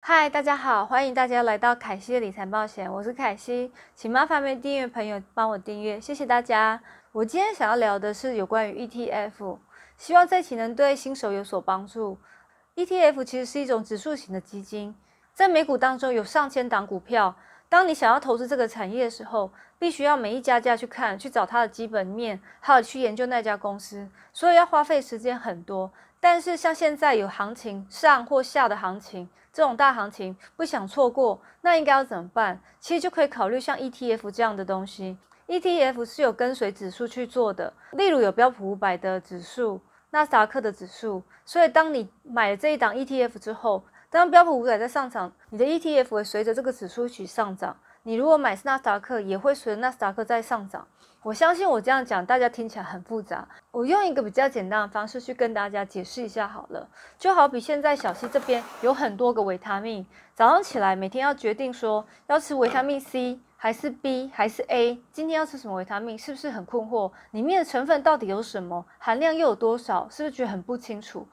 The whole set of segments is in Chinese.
嗨，大家好，欢迎大家来到凯西的理财冒险，我是凯西，请麻烦没订阅朋友帮我订阅，谢谢大家。我今天想要聊的是有关于 ETF，希望这期能对新手有所帮助。ETF 其实是一种指数型的基金，在美股当中有上千档股票，当你想要投资这个产业的时候，必须要每一家家去看，去找它的基本面，还有去研究那家公司，所以要花费时间很多。但是像现在有行情上或下的行情，这种大行情不想错过，那应该要怎么办？其实就可以考虑像 ETF 这样的东西。ETF 是有跟随指数去做的，例如有标普五百的指数、纳斯达克的指数。所以当你买了这一档 ETF 之后，当标普五百在上涨，你的 ETF 会随着这个指数去上涨。你如果买纳斯达克，也会随纳斯达克在上涨。我相信我这样讲，大家听起来很复杂。我用一个比较简单的方式去跟大家解释一下好了，就好比现在小溪这边有很多个维他命，早上起来每天要决定说要吃维他命 C 还是 B 还是 A，今天要吃什么维他命，是不是很困惑？里面的成分到底有什么，含量又有多少，是不是觉得很不清楚？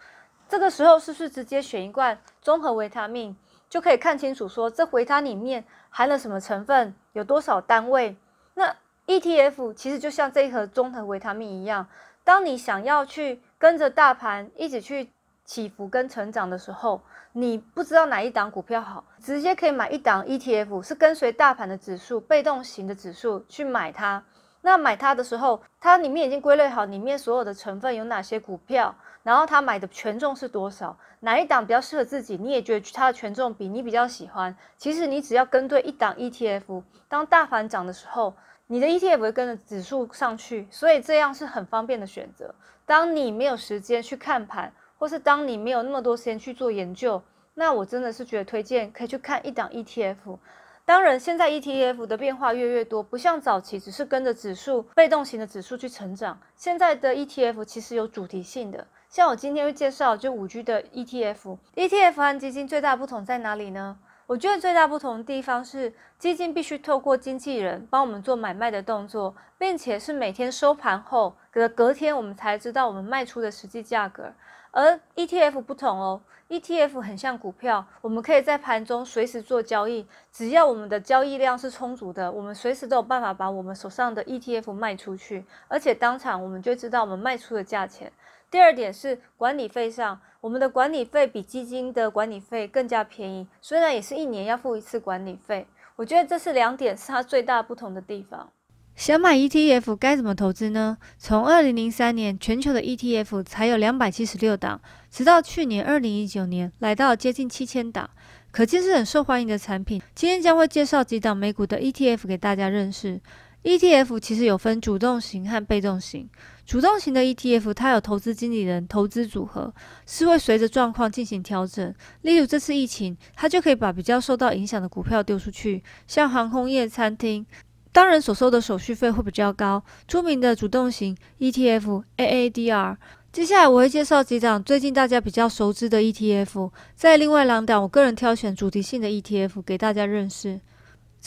这个时候是不是直接选一罐综合维他命？就可以看清楚，说这回他里面含了什么成分，有多少单位。那 ETF 其实就像这一盒综合维他命一样，当你想要去跟着大盘一起去起伏跟成长的时候，你不知道哪一档股票好，直接可以买一档 ETF，是跟随大盘的指数，被动型的指数去买它。那买它的时候，它里面已经归类好，里面所有的成分有哪些股票。然后他买的权重是多少？哪一档比较适合自己？你也觉得它的权重比你比较喜欢？其实你只要跟对一档 ETF，当大盘涨的时候，你的 ETF 会跟着指数上去，所以这样是很方便的选择。当你没有时间去看盘，或是当你没有那么多时间去做研究，那我真的是觉得推荐可以去看一档 ETF。当然，现在 ETF 的变化越越多，不像早期只是跟着指数被动型的指数去成长，现在的 ETF 其实有主题性的。像我今天会介绍就五 G 的 ETF，ETF 和基金最大不同在哪里呢？我觉得最大不同地方是基金必须透过经纪人帮我们做买卖的动作，并且是每天收盘后的隔天我们才知道我们卖出的实际价格。而 ETF 不同哦，ETF 很像股票，我们可以在盘中随时做交易，只要我们的交易量是充足的，我们随时都有办法把我们手上的 ETF 卖出去，而且当场我们就知道我们卖出的价钱。第二点是管理费上，我们的管理费比基金的管理费更加便宜，虽然也是一年要付一次管理费，我觉得这是两点，是它最大不同的地方。想买 ETF 该怎么投资呢？从2003年全球的 ETF 才有276档，直到去年2019年来到接近7000档，可见是很受欢迎的产品。今天将会介绍几档美股的 ETF 给大家认识。ETF 其实有分主动型和被动型。主动型的 ETF，它有投资经理人、投资组合，是会随着状况进行调整。例如这次疫情，它就可以把比较受到影响的股票丢出去，像航空业、餐厅。当然所收的手续费会比较高。出名的主动型 ETF AADR。接下来我会介绍几档最近大家比较熟知的 ETF，在另外两档，我个人挑选主题性的 ETF 给大家认识。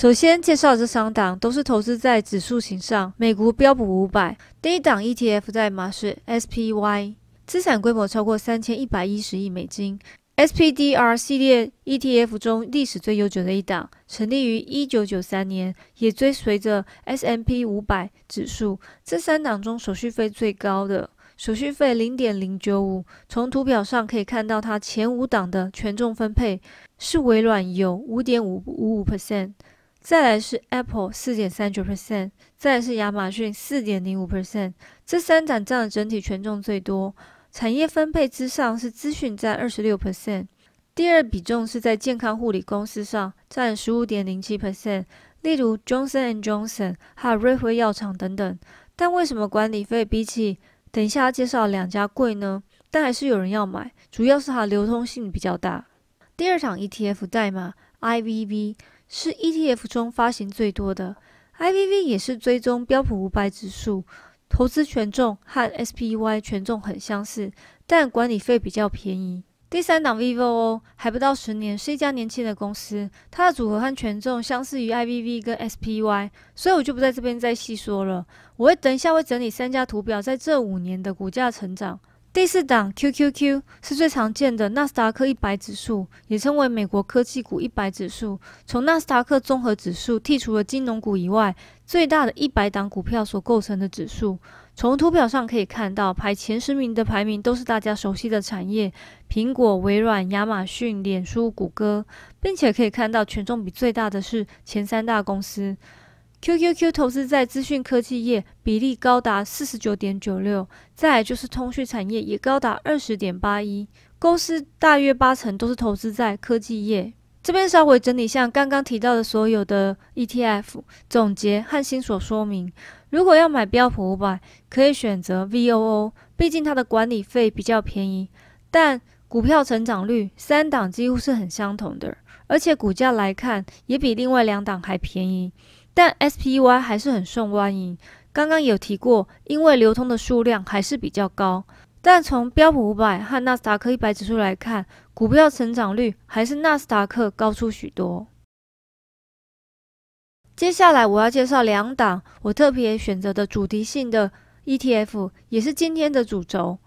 首先介绍这三档都是投资在指数型上，美国标普五百第一档 ETF 代码是 SPY，资产规模超过三千一百一十亿美金，SPDR 系列 ETF 中历史最悠久的一档，成立于一九九三年，也追随着 S&P 五百指数。这三档中手续费最高的，手续费零点零九五。从图表上可以看到，它前五档的权重分配是微软有五点五五五 percent。再来是 Apple 四点三九 percent，再来是亚马逊四点零五 percent，这三涨占的整体权重最多。产业分配之上是资讯在二十六 percent，第二比重是在健康护理公司上占十五点零七 percent，例如 Johnson and Johnson，还有瑞辉药厂等等。但为什么管理费比起等一下要介绍两家贵呢？但还是有人要买，主要是它流通性比较大。第二场 ETF 代码 I V V。是 ETF 中发行最多的，IVV 也是追踪标普五百指数，投资权重和 SPY 权重很相似，但管理费比较便宜。第三档 VIVO 还不到十年，是一家年轻的公司，它的组合和权重相似于 IVV 跟 SPY，所以我就不在这边再细说了。我会等一下会整理三家图表，在这五年的股价成长。第四档 QQQ 是最常见的纳斯达克一百指数，也称为美国科技股一百指数，从纳斯达克综合指数剔除了金融股以外最大的一百档股票所构成的指数。从图表上可以看到，排前十名的排名都是大家熟悉的产业，苹果、微软、亚马逊、脸书、谷歌，并且可以看到权重比最大的是前三大公司。Q Q Q 投资在资讯科技业比例高达四十九点九六，再就是通讯产业也高达二十点八一。公司大约八成都是投资在科技业。这边稍微整理，像刚刚提到的所有的 ETF，总结汉新所说明，如果要买标普五百，可以选择 V O O，毕竟它的管理费比较便宜。但股票成长率三档几乎是很相同的，而且股价来看也比另外两档还便宜。但 SPY 还是很受欢迎，刚刚有提过，因为流通的数量还是比较高。但从标普五百和纳斯达克一百指数来看，股票成长率还是纳斯达克高出许多。接下来我要介绍两档我特别选择的主题性的 ETF，也是今天的主轴。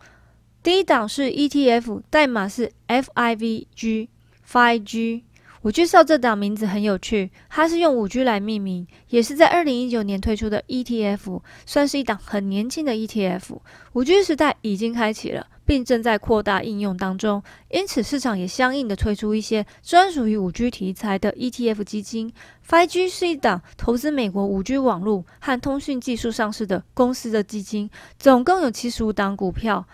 第一档是 ETF，代码是 FIVG，FIVG。五介少这档名字很有趣，它是用五 G 来命名，也是在二零一九年推出的 ETF，算是一档很年轻的 ETF。五 G 时代已经开启了，并正在扩大应用当中，因此市场也相应的推出一些专属于五 G 题材的 ETF 基金。Five G 是一档投资美国五 G 网络和通讯技术上市的公司的基金，总共有七十五档股票。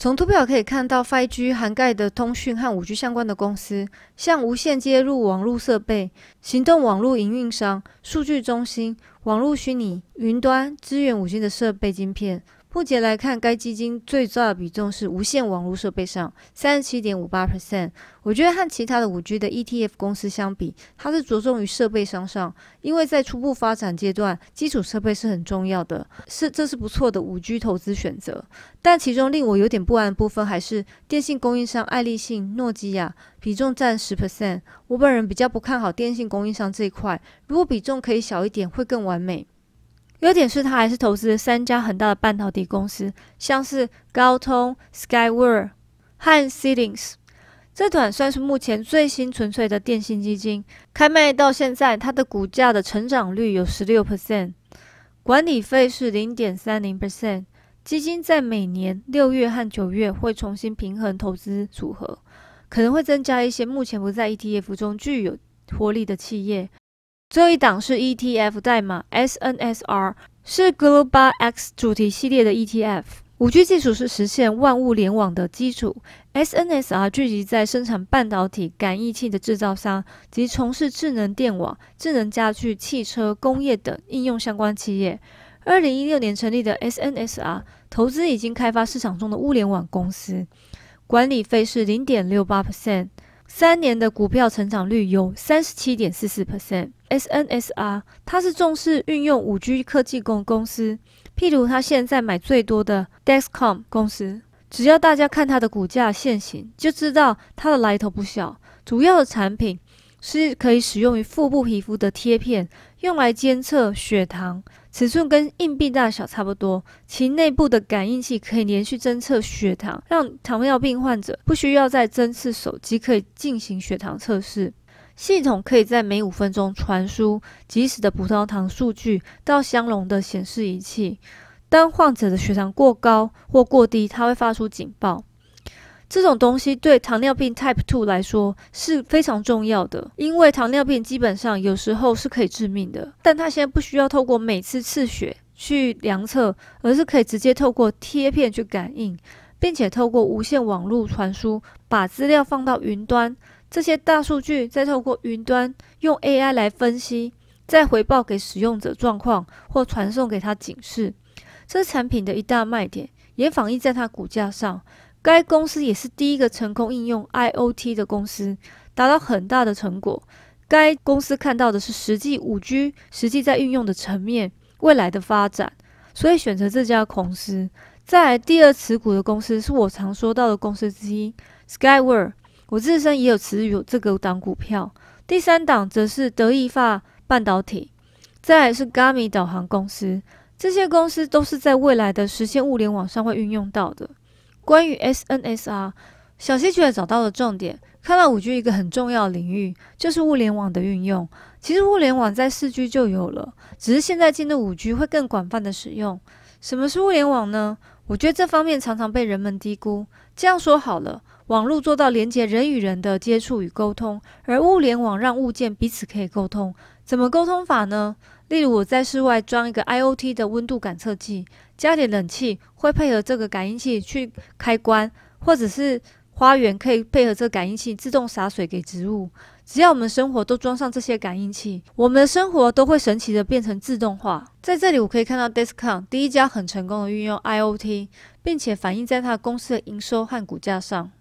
从图表可以看到，5G 涵盖的通讯和 5G 相关的公司，像无线接入网络设备、行动网络营运商、数据中心、网络虚拟、云端资源五 g 的设备晶片。目前来看，该基金最大的比重是无线网络设备上，三十七点五八 percent。我觉得和其他的五 G 的 ETF 公司相比，它是着重于设备商上，因为在初步发展阶段，基础设备是很重要的，是这是不错的五 G 投资选择。但其中令我有点不安的部分还是电信供应商爱立信、诺基亚，比重占十 percent。我本人比较不看好电信供应商这一块，如果比重可以小一点，会更完美。优点是，它还是投资了三家很大的半导体公司，像是高通、s k y w a r t 和 s e e d i n g s 这段算是目前最新纯粹的电信基金。开卖到现在，它的股价的成长率有十六 percent，管理费是零点三零 percent。基金在每年六月和九月会重新平衡投资组合，可能会增加一些目前不在 ETF 中具有活力的企业。最后一档是 ETF 代码 SNSR，是 Global X 主题系列的 ETF。五 G 技术是实现万物联网的基础。SNSR 聚集在生产半导体、感应器的制造商及从事智能电网、智能家具、汽车、工业等应用相关企业。二零一六年成立的 SNSR 投资已经开发市场中的物联网公司。管理费是零点六八 percent。三年的股票成长率有三十七点四四 percent。SNSR 它是重视运用五 G 科技公公司，譬如它现在买最多的 Dexcom 公司，只要大家看它的股价现形，就知道它的来头不小。主要的产品是可以使用于腹部皮肤的贴片，用来监测血糖。尺寸跟硬币大小差不多，其内部的感应器可以连续侦测血糖，让糖尿病患者不需要再针刺手机，可以进行血糖测试。系统可以在每五分钟传输即时的葡萄糖数据到相容的显示仪器，当患者的血糖过高或过低，它会发出警报。这种东西对糖尿病 Type Two 来说是非常重要的，因为糖尿病基本上有时候是可以致命的。但它现在不需要透过每次刺血去量测，而是可以直接透过贴片去感应，并且透过无线网络传输把资料放到云端。这些大数据再透过云端用 AI 来分析，再回报给使用者状况或传送给他警示。这是产品的一大卖点，也反映在它股价上。该公司也是第一个成功应用 IOT 的公司，达到很大的成果。该公司看到的是实际五 G 实际在运用的层面，未来的发展，所以选择这家公司。在第二持股的公司是我常说到的公司之一 s k y w e l d 我自身也有持有这个档股票。第三档则是德意发半导体，再来是 g a m i 导航公司。这些公司都是在未来的实现物联网上会运用到的。关于 S N S R，小溪觉得找到了重点，看到五 G 一个很重要的领域就是物联网的运用。其实物联网在四 G 就有了，只是现在进入五 G 会更广泛的使用。什么是物联网呢？我觉得这方面常常被人们低估。这样说好了，网络做到连接人与人的接触与沟通，而物联网让物件彼此可以沟通。怎么沟通法呢？例如，我在室外装一个 I O T 的温度感测器，加点冷气，会配合这个感应器去开关；或者是花园可以配合这个感应器自动洒水给植物。只要我们生活都装上这些感应器，我们的生活都会神奇的变成自动化。在这里，我可以看到 d i s c o t 第一家很成功的运用 I O T，并且反映在它公司的营收和股价上。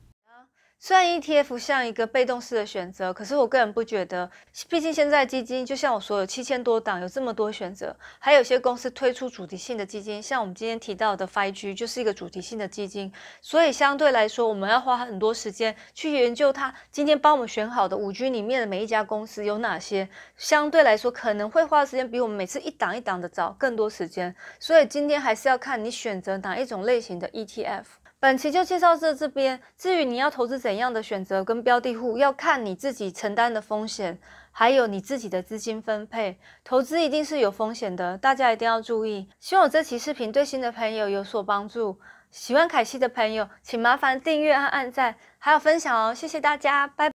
虽然 ETF 像一个被动式的选择，可是我个人不觉得，毕竟现在基金就像我说，有七千多档，有这么多选择，还有些公司推出主题性的基金，像我们今天提到的 f i g 就是一个主题性的基金，所以相对来说，我们要花很多时间去研究它。今天帮我们选好的五 G 里面的每一家公司有哪些，相对来说可能会花的时间比我们每次一档一档的找更多时间，所以今天还是要看你选择哪一种类型的 ETF。本期就介绍这这边，至于你要投资怎样的选择跟标的户，要看你自己承担的风险，还有你自己的资金分配。投资一定是有风险的，大家一定要注意。希望我这期视频对新的朋友有所帮助。喜欢凯西的朋友，请麻烦订阅和按赞，还有分享哦。谢谢大家，拜。